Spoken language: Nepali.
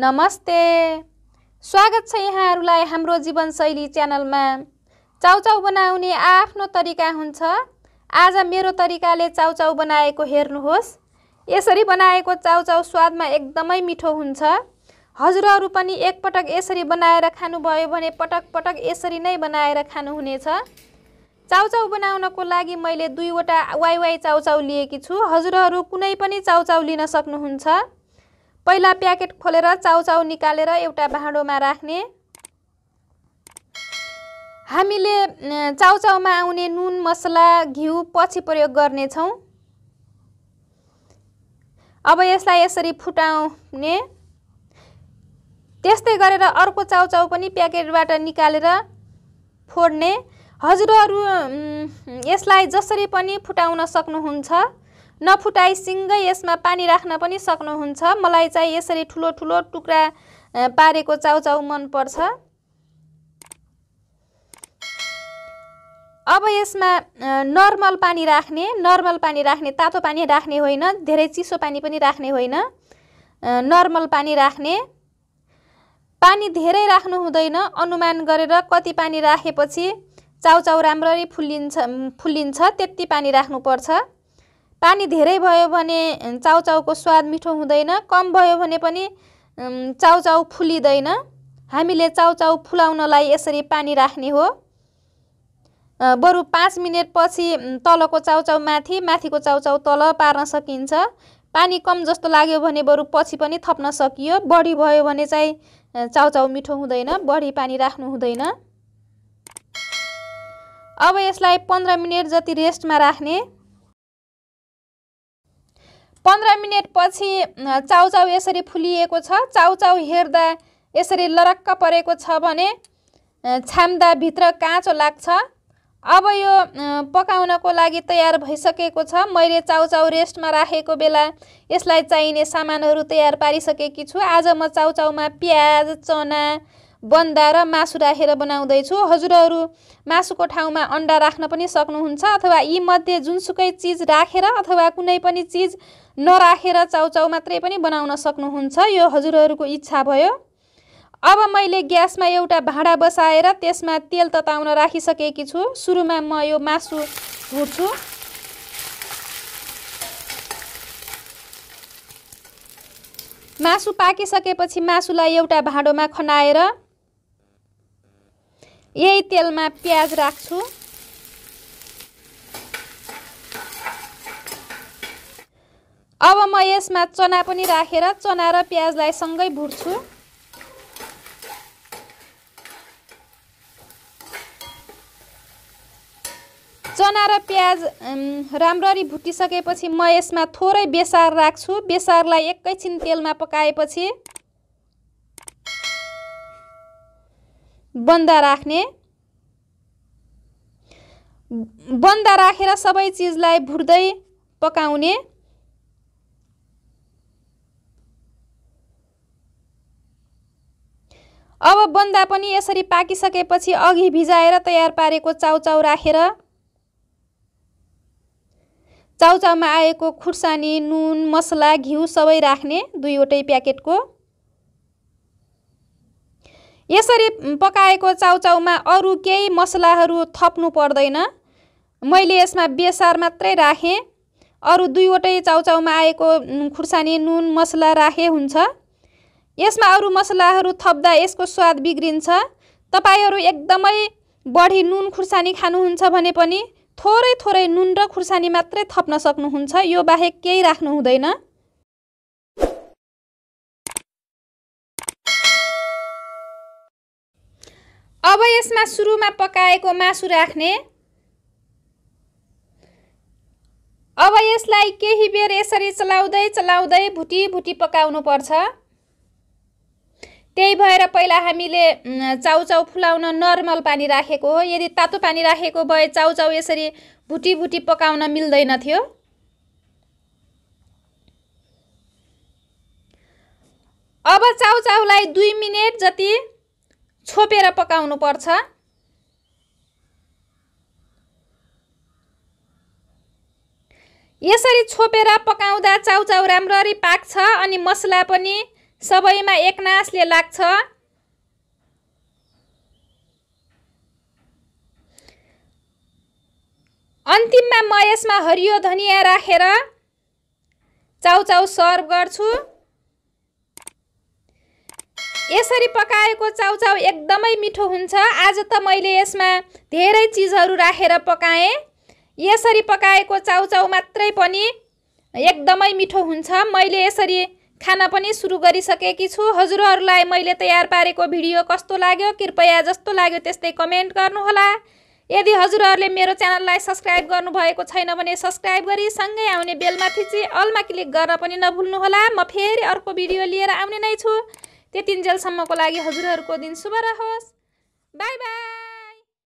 नमस्ते स्वागत छ यहाँहरूलाई हाम्रो जीवनशैली च्यानलमा चाउचाउ बनाउने आफ्नो तरिका हुन्छ आज मेरो तरिकाले चाउचाउ बनाएको हेर्नुहोस् यसरी बनाएको चाउचाउ स्वादमा एकदमै मिठो हुन्छ हजुरहरू पनि एकपटक यसरी बनाएर खानुभयो भने पटक पटक यसरी नै बनाएर खानुहुनेछ चाउचाउ बनाउनको लागि मैले दुईवटा वाइवाई चाउचाउ लिएकी छु हजुरहरू कुनै पनि चाउचाउ लिन सक्नुहुन्छ पहिला प्याकेट खोलेर चाउचाउ निकालेर एउटा भाँडोमा राख्ने हामीले चाउचाउमा आउने नुन मसला घिउ पछि प्रयोग गर्नेछौँ अब यसलाई यसरी फुटाउने त्यस्तै गरेर अर्को चाउचाउ पनि प्याकेटबाट निकालेर फोड्ने हजुरहरू यसलाई जसरी पनि फुटाउन सक्नुहुन्छ नफुटाइसिँगै यसमा पानी राख्न पनि सक्नुहुन्छ मलाई चाहिँ यसरी ठुलो ठुलो टुक्रा पारेको चाउचाउ मनपर्छ अब यसमा नर्मल पानी राख्ने नर्मल पानी राख्ने तातो पानी राख्ने होइन धेरै चिसो पानी पनि राख्ने होइन नर्मल पानी राख्ने पानी धेरै राख्नु हुँदैन अनुमान गरेर कति पानी राखेपछि चाउचाउ राम्ररी फुल्लिन्छ फुल्लिन्छ त्यति पानी राख्नुपर्छ पानी धेरै भयो भने चाउचाउको स्वाद मिठो हुँदैन कम भयो भने पनि चाउचाउ फुलिँदैन हामीले चाउचाउ फुलाउनलाई यसरी पानी राख्ने हो बरु पाँच मिनटपछि तलको चाउचाउ माथि माथिको चाउचाउ तल पार्न सकिन्छ पानी कम जस्तो लाग्यो भने बरु पछि पनि थप्न सकियो बढी भयो भने चाहिँ चाउचाउ मिठो हुँदैन बढी पानी राख्नु हुँदैन अब यसलाई पन्ध्र मिनट जति रेस्टमा राख्ने पन्ध्र मिनटपछि चाउचाउ यसरी फुलिएको छ चाउचाउ हेर्दा यसरी लरक्क परेको छ भने छाम्दा भित्र काँचो लाग्छ अब यो पकाउनको लागि तयार भइसकेको छ मैले चाउचाउ रेस्टमा राखेको बेला यसलाई चाहिने सामानहरू तयार पारिसकेकी छु आज म चाउचाउमा प्याज चना बन्दा र मासु राखेर बनाउँदैछु हजुरहरू मासुको ठाउँमा अन्डा राख्न पनि सक्नुहुन्छ अथवा यी मध्ये जुनसुकै चिज राखेर अथवा कुनै पनि चिज नराखेर चाउचाउ मात्रै पनि बनाउन सक्नुहुन्छ यो हजुरहरूको इच्छा भयो अब मैले ग्यासमा एउटा भाँडा बसाएर त्यसमा तेल तताउन राखिसकेकी छु सुरुमा म यो मासु भुट्छु मासु पाकिसकेपछि मासुलाई एउटा भाँडोमा खनाएर यही तेलमा प्याज राख्छु अब म यसमा चना पनि राखेर चना र प्याजलाई सँगै भुट्छु चना र प्याज राम्ररी भुटिसकेपछि म यसमा थोरै बेसार राख्छु बेसारलाई एकैछिन तेलमा पकाएपछि बन्द राख्ने बन्द राखेर सबै चिजलाई भुट्दै पकाउने अब बन्दा पनि यसरी पाकिसकेपछि अघि भिजाएर तयार पारेको चाउचाउ राखेर चाउचाउमा आएको खुर्सानी नुन मसला घिउ सबै राख्ने दुईवटै प्याकेटको यसरी पकाएको चाउचाउमा अरू केही मसलाहरू थप्नु पर्दैन मैले यसमा बेसार मात्रै राखेँ अरू दुईवटै चाउचाउमा आएको खुर्सानी नुन मसला राखे हुन्छ यसमा अरू मसलाहरू थप्दा यसको स्वाद बिग्रिन्छ तपाईँहरू एकदमै बढी नुन खुर्सानी खानुहुन्छ भने पनि थोरै थोरै नुन र खुर्सानी मात्रै थप्न सक्नुहुन्छ यो बाहेक केही राख्नु हुँदैन अब यसमा सुरुमा पकाएको मासु राख्ने अब यसलाई केही बेर यसरी चलाउँदै चलाउँदै भुटी भुटी पकाउनु पर्छ त्यही भएर पहिला हामीले चाउचाउ फुलाउन नर्मल पानी राखेको हो यदि तातो पानी राखेको भए चाउचाउ यसरी भुटी भुटी पकाउन मिल्दैन थियो अब चाउचाउलाई दुई मिनट जति छोपेर पकाउनु पर्छ यसरी छोपेर पकाउँदा चाउचाउ राम्ररी पाक्छ अनि मसला पनि सबैमा एकनासले लाग्छ अन्तिममा म यसमा हरियो धनियाँ राखेर चाउचाउ सर्भ गर्छु यसरी पकाएको चाउचाउ एकदमै मिठो हुन्छ आज त मैले यसमा धेरै चिजहरू राखेर पकाएँ यसरी पकाएको चाउचाउ मात्रै पनि एकदमै मिठो हुन्छ मैले यसरी खान पनि सुरु गरिसकेकी छु हजुरहरूलाई मैले तयार पारेको भिडियो कस्तो लाग्यो कृपया जस्तो लाग्यो त्यस्तै कमेन्ट गर्नुहोला यदि हजुरहरूले मेरो च्यानललाई सब्सक्राइब गर्नुभएको छैन भने सब्सक्राइब गरी सँगै आउने बेलमाथि चाहिँ अलमा क्लिक गर्न पनि नभुल्नुहोला म फेरि अर्को भिडियो लिएर आउने नै छु त्यतिन्जेलसम्मको लागि हजुरहरूको दिन शुभ रहोस् बाई बाई